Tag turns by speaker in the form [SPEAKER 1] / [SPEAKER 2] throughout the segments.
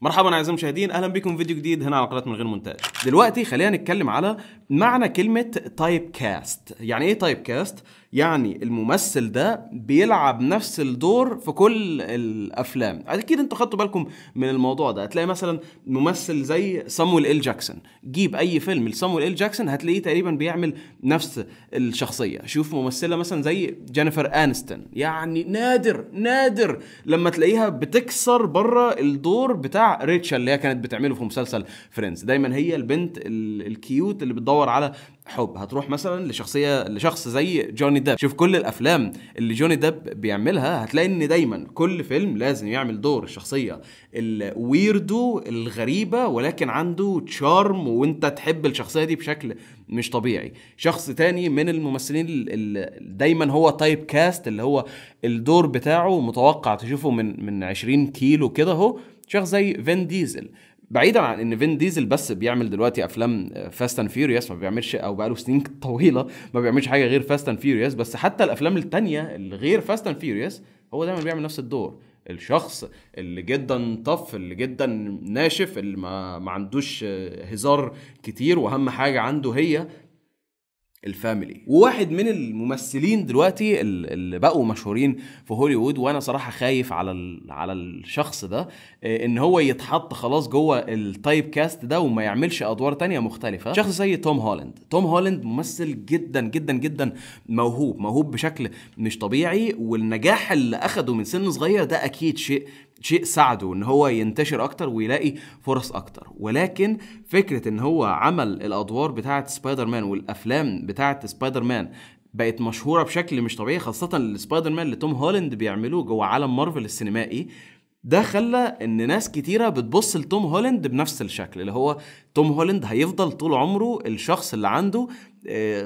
[SPEAKER 1] مرحبا اعزائي المشاهدين اهلا بكم في فيديو جديد هنا على قناه من غير مونتاج دلوقتي خلينا نتكلم على معنى كلمه تايب كاست يعني ايه تايب كاست يعني الممثل ده بيلعب نفس الدور في كل الافلام اكيد انتوا خدتوا بالكم من الموضوع ده هتلاقي مثلا ممثل زي صامويل ال جاكسون جيب اي فيلم لصامويل ال جاكسون هتلاقيه تقريبا بيعمل نفس الشخصيه شوف ممثله مثلا زي جينيفر انستون يعني نادر نادر لما تلاقيها بتكسر بره الدور بتاع ريتشل اللي هي كانت بتعمله في مسلسل فريندز دايما هي البنت الكيوت اللي بتدور على حب هتروح مثلا لشخصيه لشخص زي جوني ديب شوف كل الافلام اللي جوني ديب بيعملها هتلاقي ان دايما كل فيلم لازم يعمل دور الشخصيه الويردو الغريبه ولكن عنده تشارم وانت تحب الشخصيه دي بشكل مش طبيعي شخص تاني من الممثلين اللي دايما هو تايب كاست اللي هو الدور بتاعه متوقع تشوفه من من 20 كيلو كده اهو شخص زي فين ديزل بعيدا عن ان فين ديزل بس بيعمل دلوقتي افلام فاست اند فيوريوس ما بيعملش او بقاله سنين طويله ما بيعملش حاجه غير فاست اند فيوريوس بس حتى الافلام الثانيه اللي غير فاست اند فيوريوس هو دايما بيعمل نفس الدور الشخص اللي جدا طف اللي جدا ناشف اللي ما, ما عندوش آه، هزار كتير واهم حاجه عنده هي الفاميلي وواحد من الممثلين دلوقتي اللي بقوا مشهورين في هوليوود وانا صراحه خايف على على الشخص ده آه، ان هو يتحط خلاص جوه التايب كاست ده وما يعملش ادوار تانية مختلفه شخص زي توم هولاند توم هولاند ممثل جدا جدا جدا موهوب موهوب بشكل مش طبيعي والنجاح اللي اخده من سن صغير ده اكيد شيء شيء ساعده ان هو ينتشر اكتر ويلاقي فرص اكتر ولكن فكره ان هو عمل الادوار بتاعه سبايدر مان والافلام بتاعه سبايدر مان بقت مشهوره بشكل مش طبيعي خاصه السبايدر مان اللي توم هولاند بيعملوه جوه عالم مارفل السينمائي ده خلى ان ناس كتيره بتبص لتوم هولاند بنفس الشكل اللي هو توم هولاند هيفضل طول عمره الشخص اللي عنده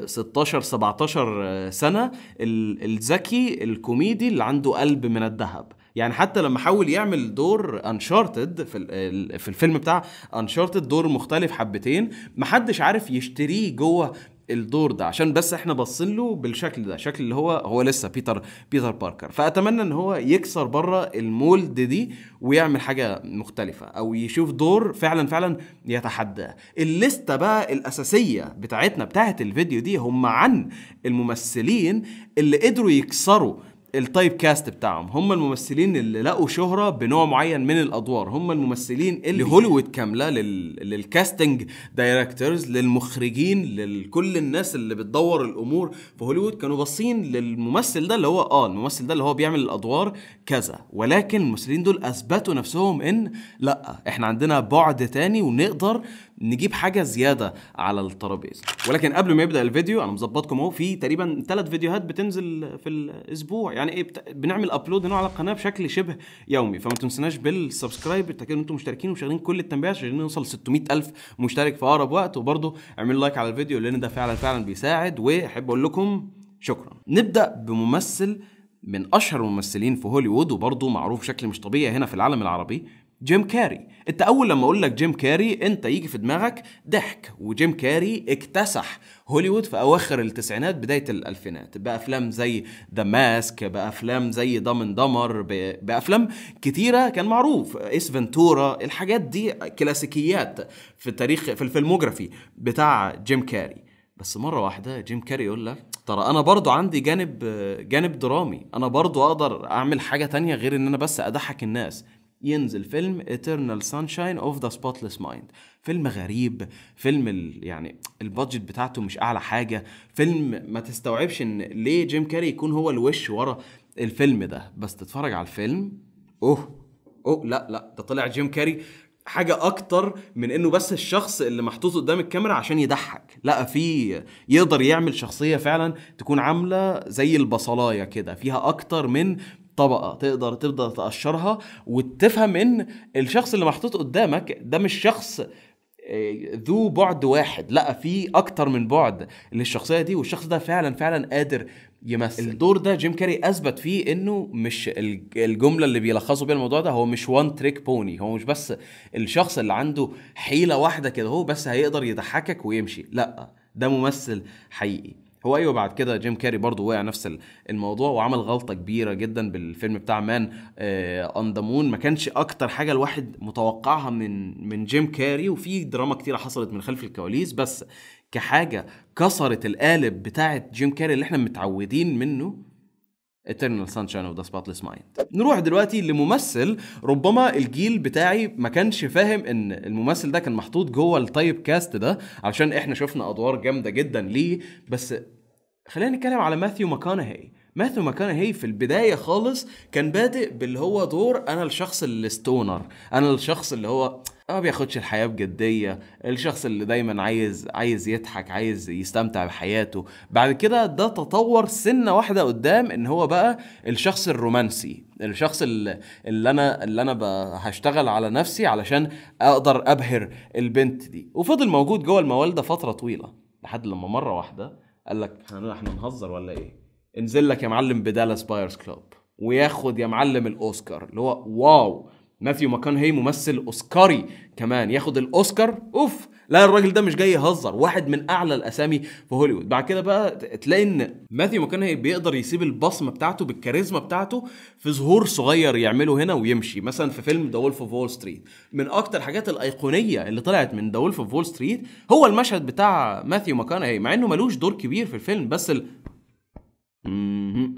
[SPEAKER 1] 16 آه، 17 آه، سنه الذكي الكوميدي اللي عنده قلب من الذهب يعني حتى لما حاول يعمل دور انشارتد في في الفيلم بتاع انشارتد دور مختلف حبتين محدش عارف يشتريه جوه الدور ده عشان بس احنا باصين له بالشكل ده شكل اللي هو هو لسه بيتر بيتر باركر فاتمنى ان هو يكسر بره المولد دي ويعمل حاجه مختلفه او يشوف دور فعلا فعلا يتحداه الليسته بقى الاساسيه بتاعتنا بتاعت الفيديو دي هم عن الممثلين اللي قدروا يكسروا التايب كاست بتاعهم هم الممثلين اللي لقوا شهره بنوع معين من الادوار هم الممثلين اللي هوليوود كامله لل... للكاستنج دايركتورز للمخرجين لكل الناس اللي بتدور الامور في هوليوود كانوا باصين للممثل ده اللي هو اه الممثل ده اللي هو بيعمل الادوار كذا ولكن الممثلين دول اثبتوا نفسهم ان لا احنا عندنا بعد تاني ونقدر نجيب حاجه زياده على الترابيزه ولكن قبل ما يبدا الفيديو انا مظبطكم اهو في تقريبا ثلاث فيديوهات بتنزل في الاسبوع يعني ايه بت... بنعمل ابلود هنا على القناه بشكل شبه يومي فما تنسناش بالسبسكرايب بالتاكيد ان انتم مشتركين ومشغلين كل التنبيهات عشان نوصل 600 الف مشترك في اقرب وقت وبرضه اعمل لايك على الفيديو لان ده فعلا فعلا بيساعد واحب اقول لكم شكرا نبدا بممثل من اشهر الممثلين في هوليوود وبرضه معروف بشكل مش طبيعي هنا في العالم العربي جيم كاري انت اول لما اقول لك جيم كاري انت يجي في دماغك ضحك وجيم كاري اكتسح هوليوود في اواخر التسعينات بدايه الالفينات بافلام زي ذا ماسك بافلام زي ضمن دمر بافلام كتيره كان معروف اس فنتورا الحاجات دي كلاسيكيات في التاريخ في الفيلموجرافي بتاع جيم كاري بس مرة واحدة جيم كاري يقول لك ترى أنا برضو عندي جانب جانب درامي أنا برضو أقدر أعمل حاجة تانية غير إن أنا بس أضحك الناس ينزل فيلم Eternal Sunshine of the Spotless Mind فيلم غريب فيلم ال... يعني البادجت بتاعته مش اعلى حاجه فيلم ما تستوعبش ان ليه جيم كاري يكون هو الوش ورا الفيلم ده بس تتفرج على الفيلم اوه اوه لا لا ده طلع جيم كاري حاجة أكتر من إنه بس الشخص اللي محطوط قدام الكاميرا عشان يضحك، لا في يقدر يعمل شخصية فعلا تكون عاملة زي البصلاية كده، فيها أكتر من طبقه تقدر تبدا تقشرها وتفهم ان الشخص اللي محطوط قدامك ده مش شخص آه، ذو بعد واحد لا في اكتر من بعد للشخصيه دي والشخص ده فعلا فعلا قادر يمثل الدور ده جيم كاري اثبت فيه انه مش الجمله اللي بيلخصوا بيها الموضوع ده هو مش وان تريك بوني هو مش بس الشخص اللي عنده حيله واحده كده هو بس هيقدر يضحكك ويمشي لا ده ممثل حقيقي هو ايوه بعد كده جيم كاري برضه وقع نفس الموضوع وعمل غلطه كبيره جدا بالفيلم بتاع مان اون ذا مون ما كانش اكتر حاجه الواحد متوقعها من من جيم كاري وفي دراما كتيره حصلت من خلف الكواليس بس كحاجه كسرت القالب بتاعت جيم كاري اللي احنا متعودين منه Eternal Sunshine of the Spotless Mind نروح دلوقتي لممثل ربما الجيل بتاعي ما كانش فاهم ان الممثل ده كان محطوط جوه التايب كاست ده علشان احنا شفنا ادوار جامده جدا ليه بس خلينا نتكلم على ماثيو ماكونهي ماثيو ماكونهي في البدايه خالص كان بادئ باللي هو دور انا الشخص الستونر انا الشخص اللي هو ما بياخدش الحياه بجديه الشخص اللي دايما عايز عايز يضحك عايز يستمتع بحياته بعد كده ده تطور سنه واحده قدام ان هو بقى الشخص الرومانسي الشخص اللي, انا اللي انا هشتغل على نفسي علشان اقدر ابهر البنت دي وفضل موجود جوه الموال ده فتره طويله لحد لما مره واحده قال لك احنا نهزر ولا ايه انزل لك يا معلم بدالاس بايرز كلوب وياخد يا معلم الاوسكار اللي هو واو ماثيو ماكانهي ممثل اوسكاري كمان ياخد الاوسكار اوف لا الراجل ده مش جاي يهزر واحد من اعلى الاسامي في هوليوود بعد كده بقى تلاقي ان ماثيو ماكانهي بيقدر يسيب البصمه بتاعته بالكاريزما بتاعته في ظهور صغير يعمله هنا ويمشي مثلا في فيلم ذا وولف اوف وول ستريت من اكتر الحاجات الايقونيه اللي طلعت من ذا وولف اوف وول ستريت هو المشهد بتاع ماثيو ماكانهي مع انه ملوش دور كبير في الفيلم بس ال...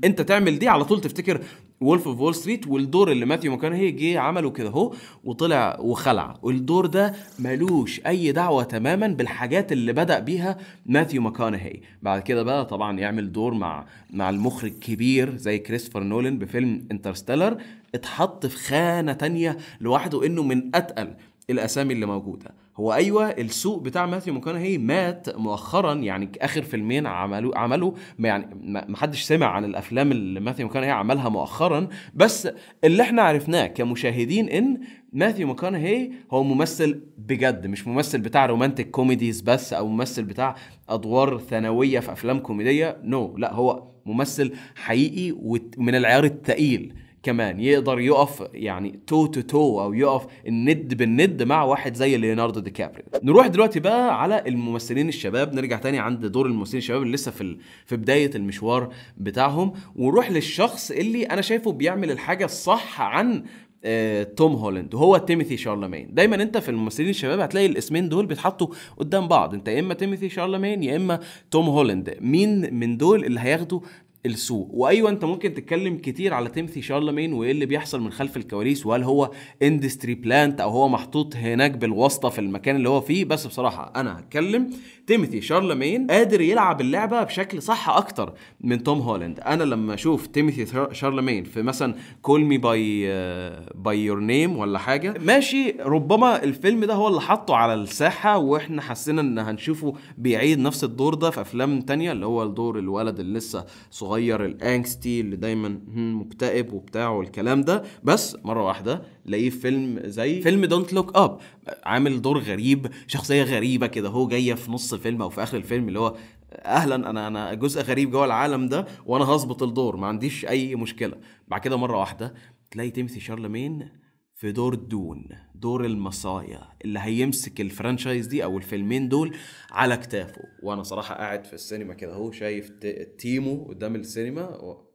[SPEAKER 1] انت تعمل دي على طول تفتكر وولف اوف وول ستريت والدور اللي ماثيو ماكونهي جه عمله كده اهو وطلع وخلع والدور ده ملوش اي دعوه تماما بالحاجات اللي بدا بيها ماثيو ماكونهي بعد كده بقى طبعا يعمل دور مع مع المخرج كبير زي كريستوفر نولن بفيلم انترستيلر اتحط في خانه تانية لوحده انه من اتقل الاسامي اللي موجوده هو ايوه السوق بتاع ماثيو ماكونهي مات مؤخرا يعني اخر فيلمين عملوا عملوا يعني ما حدش سمع عن الافلام اللي ماثيو ماكونهي عملها مؤخرا بس اللي احنا عرفناه كمشاهدين ان ماثيو ماكونهي هو ممثل بجد مش ممثل بتاع رومانتك كوميديز بس او ممثل بتاع ادوار ثانويه في افلام كوميديه نو no. لا هو ممثل حقيقي ومن العيار الثقيل كمان يقدر يقف يعني تو تو تو او يقف الند بالند مع واحد زي ليوناردو دي كابريو نروح دلوقتي بقى على الممثلين الشباب نرجع تاني عند دور الممثلين الشباب اللي لسه في ال... في بدايه المشوار بتاعهم ونروح للشخص اللي انا شايفه بيعمل الحاجه الصح عن آه، توم هولاند وهو تيموثي شارلمين دايما انت في الممثلين الشباب هتلاقي الاسمين دول بيتحطوا قدام بعض انت يا اما تيموثي شارلمين يا اما توم هولاند مين من دول اللي هياخدوا السوق وايوه انت ممكن تتكلم كتير على تيمثي شارلمين وايه اللي بيحصل من خلف الكواليس وهل هو اندستري بلانت او هو محطوط هناك بالواسطه في المكان اللي هو فيه بس بصراحه انا هتكلم تيمثي شارلمين قادر يلعب اللعبه بشكل صح اكتر من توم هولاند انا لما اشوف تيمثي شارلمين في مثلا كول مي باي باي يور نيم ولا حاجه ماشي ربما الفيلم ده هو اللي حطه على الساحه واحنا حسينا ان هنشوفه بيعيد نفس الدور ده في افلام تانية اللي هو الدور الولد اللي لسه صغير اغير الانكستي اللي دايما مكتئب وبتاع والكلام ده بس مره واحده الاقيه فيلم زي فيلم دونت لوك اب عامل دور غريب شخصيه غريبه كده هو جايه في نص الفيلم او في اخر الفيلم اللي هو اهلا انا انا جزء غريب جوه العالم ده وانا هظبط الدور ما عنديش اي مشكله بعد كده مره واحده تلاقي تيمثي شارلمين في دور دون دور المصايا اللي هيمسك الفرانشايز دي او الفيلمين دول على كتافه وانا صراحه قاعد في السينما كده اهو شايف تيمو قدام السينما و...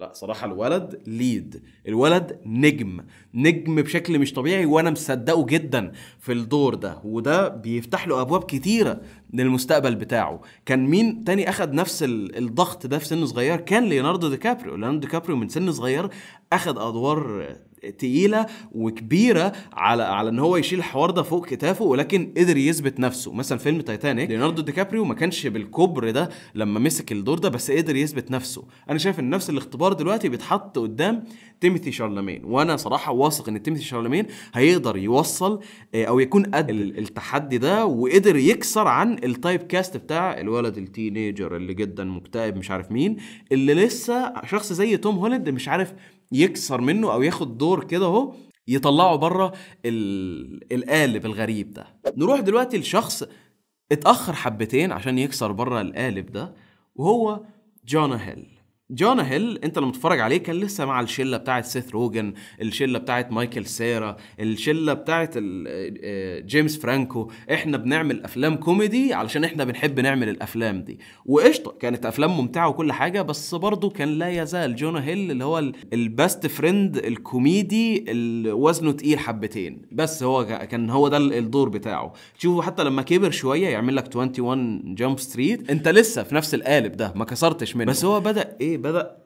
[SPEAKER 1] لا صراحه الولد ليد الولد نجم نجم بشكل مش طبيعي وانا مصدقه جدا في الدور ده وده بيفتح له ابواب كتيره للمستقبل بتاعه كان مين تاني اخد نفس الضغط ده في سن صغير كان ليوناردو دي كابريو ليوناردو دي كابريو من سن صغير اخد ادوار تقيله وكبيره على على ان هو يشيل الحوار ده فوق كتافه ولكن قدر يثبت نفسه مثلا فيلم تايتانيك ليوناردو دي كابريو ما كانش بالكبر ده لما مسك الدور ده بس قدر يثبت نفسه انا شايف ان نفس الاختبار دلوقتي بيتحط قدام تيموثي شارلمان وانا صراحه واثق ان تيموثي شارلمان هيقدر يوصل آه، او يكون قد التحدي ده وقدر يكسر عن التايب كاست بتاع الولد التينيجر اللي جدا مكتئب مش عارف مين اللي لسه شخص زي توم هولاند مش عارف يكسر منه او ياخد دور كده اهو يطلعه بره القالب الغريب ده نروح دلوقتي لشخص اتاخر حبتين عشان يكسر بره القالب ده وهو جونا هيل جونا هيل انت لما تتفرج عليه كان لسه مع الشله بتاعه سيث روجن الشله بتاعه مايكل سيرا الشله بتاعه آه، آه، جيمس فرانكو احنا بنعمل افلام كوميدي علشان احنا بنحب نعمل الافلام دي وقشطه كانت افلام ممتعه وكل حاجه بس برضه كان لا يزال جونا هيل اللي هو البست فريند الكوميدي اللي وزنه تقيل حبتين بس هو كان هو ده الدور بتاعه تشوفه حتى لما كبر شويه يعمل لك 21 جامب ستريت انت لسه في نفس القالب ده ما كسرتش منه بس هو بدا ايه بدا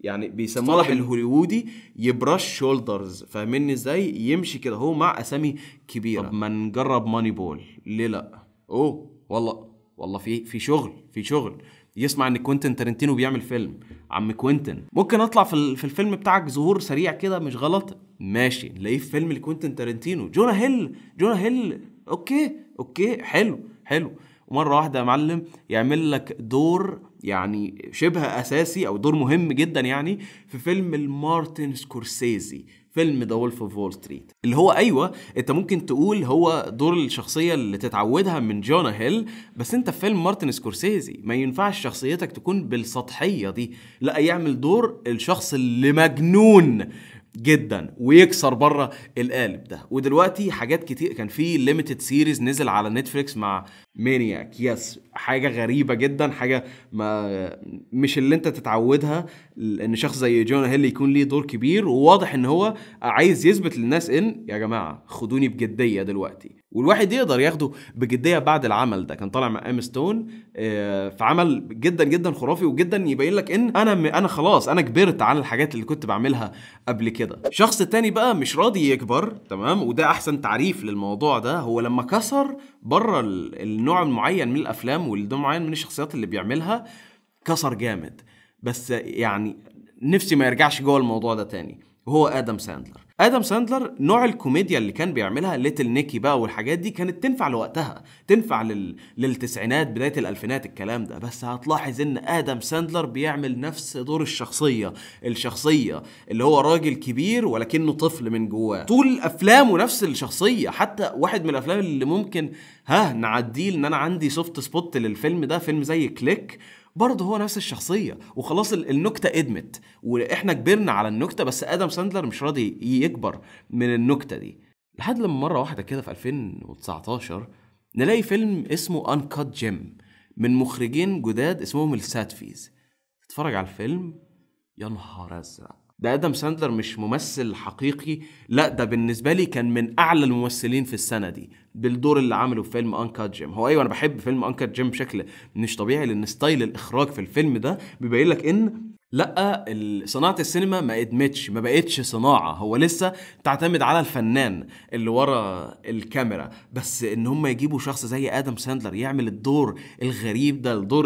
[SPEAKER 1] يعني بيسموه بالهوليوودي يبرش شولدرز فاهمني ازاي يمشي كده هو مع اسامي كبيره طب ما نجرب ماني بول ليه لا اوه والله والله في في شغل في شغل يسمع ان كوينتن تارنتينو بيعمل فيلم عم كوينتن ممكن اطلع في, في الفيلم بتاعك ظهور سريع كده مش غلط ماشي نلاقيه في فيلم لكوينتن تارنتينو جونا هيل جونا هيل اوكي اوكي حلو حلو ومره واحده يا معلم يعمل لك دور يعني شبه اساسي او دور مهم جدا يعني في فيلم المارتن سكورسيزي فيلم ذا وولف اوف وول ستريت اللي هو ايوه انت ممكن تقول هو دور الشخصيه اللي تتعودها من جونا هيل بس انت في فيلم مارتن سكورسيزي ما ينفعش شخصيتك تكون بالسطحيه دي لا يعمل دور الشخص اللي مجنون جدا ويكسر بره القالب ده ودلوقتي حاجات كتير كان في ليميتد سيريز نزل على نتفليكس مع مانياك يس حاجه غريبه جدا حاجه ما مش اللي انت تتعودها ان شخص زي جون هيل يكون ليه دور كبير وواضح ان هو عايز يثبت للناس ان يا جماعه خدوني بجديه دلوقتي والواحد يقدر ياخده بجديه بعد العمل ده كان طالع مع ام ستون آه، في عمل جدا جدا خرافي وجدا يبين لك ان انا م... انا خلاص انا كبرت على الحاجات اللي كنت بعملها قبل كده شخص تاني بقى مش راضي يكبر تمام وده احسن تعريف للموضوع ده هو لما كسر بره النوع المعين من الافلام والنوع معين من الشخصيات اللي بيعملها كسر جامد بس يعني نفسي ما يرجعش جوه الموضوع ده تاني وهو ادم ساندلر ادم ساندلر نوع الكوميديا اللي كان بيعملها ليتل نيكي بقى والحاجات دي كانت تنفع لوقتها تنفع لل... للتسعينات بدايه الالفينات الكلام ده بس هتلاحظ ان ادم ساندلر بيعمل نفس دور الشخصيه الشخصيه اللي هو راجل كبير ولكنه طفل من جواه طول افلامه نفس الشخصيه حتى واحد من الافلام اللي ممكن ها نعديه ان انا عندي سوفت سبوت للفيلم ده فيلم زي كليك برضه هو نفس الشخصيه وخلاص النكته ادمت واحنا كبرنا على النكته بس ادم ساندلر مش راضي يكبر من النكته دي لحد لما مره واحده كده في 2019 نلاقي فيلم اسمه انكات جيم من مخرجين جداد اسمهم الساتفيز تتفرج على الفيلم يا نهار ازرق ده ادم ساندلر مش ممثل حقيقي لا ده بالنسبه لي كان من اعلى الممثلين في السنه دي بالدور اللي عمله في فيلم انكات جيم هو ايوه انا بحب فيلم انكات جيم بشكل مش طبيعي لان ستايل الاخراج في الفيلم ده بيبين لك ان لا صناعه السينما ما ادمتش ما بقتش صناعه هو لسه تعتمد على الفنان اللي ورا الكاميرا بس ان هم يجيبوا شخص زي ادم ساندلر يعمل الدور الغريب ده الدور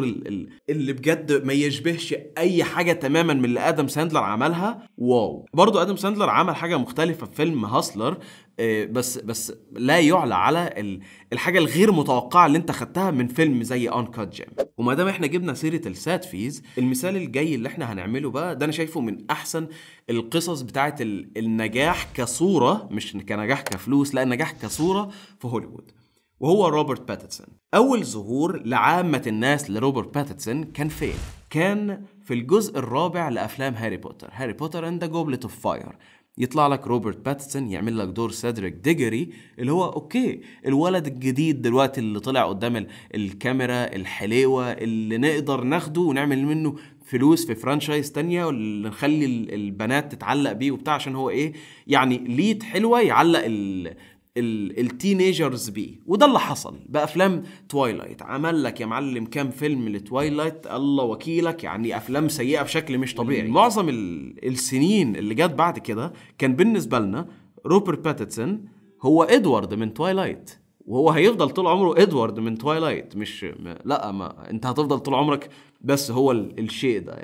[SPEAKER 1] اللي بجد ما يشبهش اي حاجه تماما من اللي ادم ساندلر عملها واو برضو ادم ساندلر عمل حاجه مختلفه في فيلم هاسلر آه، بس بس لا يعلى على الحاجه الغير متوقعه اللي انت خدتها من فيلم زي ان كات جيم وما دام احنا جبنا سيره الساد فيز المثال الجاي اللي احنا هنعمله بقى ده انا شايفه من احسن القصص بتاعه النجاح كصوره مش كنجاح كفلوس لا النجاح كصوره في هوليوود وهو روبرت باتتسون أول ظهور لعامة الناس لروبرت باتتسون كان فين؟ كان في الجزء الرابع لأفلام هاري بوتر هاري بوتر اند ذا جوبلت اوف فاير يطلع لك روبرت باتسون يعمل لك دور سيدريك ديجري اللي هو اوكي الولد الجديد دلوقتي اللي طلع قدام الكاميرا الحليوه اللي نقدر ناخده ونعمل منه فلوس في فرانشايز تانية واللي نخلي البنات تتعلق بيه وبتاع عشان هو ايه يعني ليد حلوه يعلق التينيجرز بيه وده اللي حصل بافلام توايلايت عمل لك يا معلم كام فيلم لتوايلايت الله وكيلك يعني افلام سيئه بشكل مش طبيعي معظم السنين اللي جت بعد كده كان بالنسبه لنا روبرت باتيتسون هو ادوارد من توايلايت وهو هيفضل طول عمره ادوارد من توايلايت مش ما لا ما انت هتفضل طول عمرك بس هو الشيء ده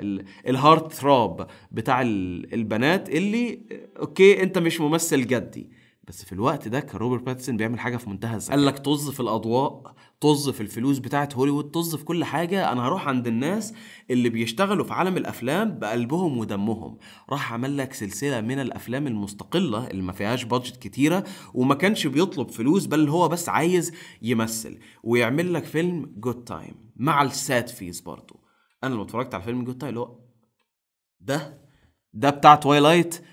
[SPEAKER 1] الهارت ثراب بتاع البنات اللي اوكي انت مش ممثل جدي بس في الوقت ده كان روبرت باتسون بيعمل حاجه في منتهى الذكاء قال لك طز في الاضواء طز في الفلوس بتاعه هوليوود طز في كل حاجه انا هروح عند الناس اللي بيشتغلوا في عالم الافلام بقلبهم ودمهم راح عمل لك سلسله من الافلام المستقله اللي ما فيهاش بادجت كتيره وما كانش بيطلب فلوس بل هو بس عايز يمثل ويعمل لك فيلم جود تايم مع الساد فيز برضه انا لما اتفرجت على فيلم جود تايم اللي هو ده ده بتاع توايلايت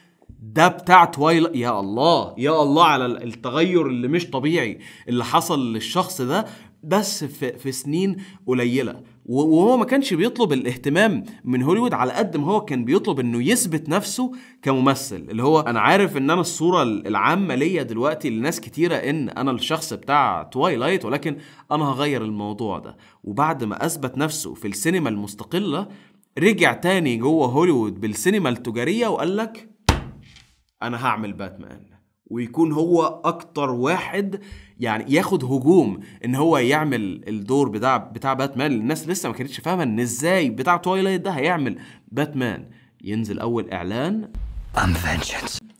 [SPEAKER 1] ده بتاع توايلا يا الله يا الله على التغير اللي مش طبيعي اللي حصل للشخص ده بس في, في سنين قليله وهو ما كانش بيطلب الاهتمام من هوليوود على قد ما هو كان بيطلب انه يثبت نفسه كممثل اللي هو انا عارف ان انا الصوره العامه ليا دلوقتي لناس كتيره ان انا الشخص بتاع توايلايت ولكن انا هغير الموضوع ده وبعد ما اثبت نفسه في السينما المستقله رجع تاني جوه هوليوود بالسينما التجاريه وقال لك انا هعمل باتمان ويكون هو اكتر واحد يعني ياخد هجوم ان هو يعمل الدور بتاع بتاع باتمان الناس لسه ما كانتش فاهمه ان ازاي بتاع تويلايت ده هيعمل باتمان ينزل اول اعلان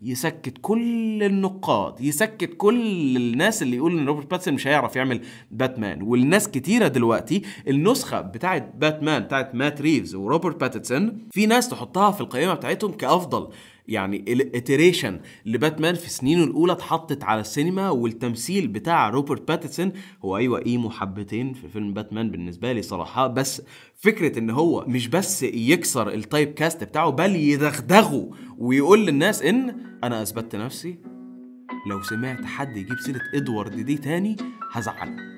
[SPEAKER 1] يسكت كل النقاد يسكت كل الناس اللي يقول ان روبرت باتسون مش هيعرف يعمل باتمان والناس كتيره دلوقتي النسخه بتاعه باتمان بتاعه مات ريفز وروبرت باتسون في ناس تحطها في القائمه بتاعتهم كافضل يعني الاتريشن لباتمان في سنينه الاولى اتحطت على السينما والتمثيل بتاع روبرت باتسون هو ايوه ايه محبتين في فيلم باتمان بالنسبه لي صراحه بس فكره ان هو مش بس يكسر التايب كاست بتاعه بل يدغدغه ويقول للناس ان انا اثبتت نفسي لو سمعت حد يجيب سيره ادوارد دي تاني هزعلك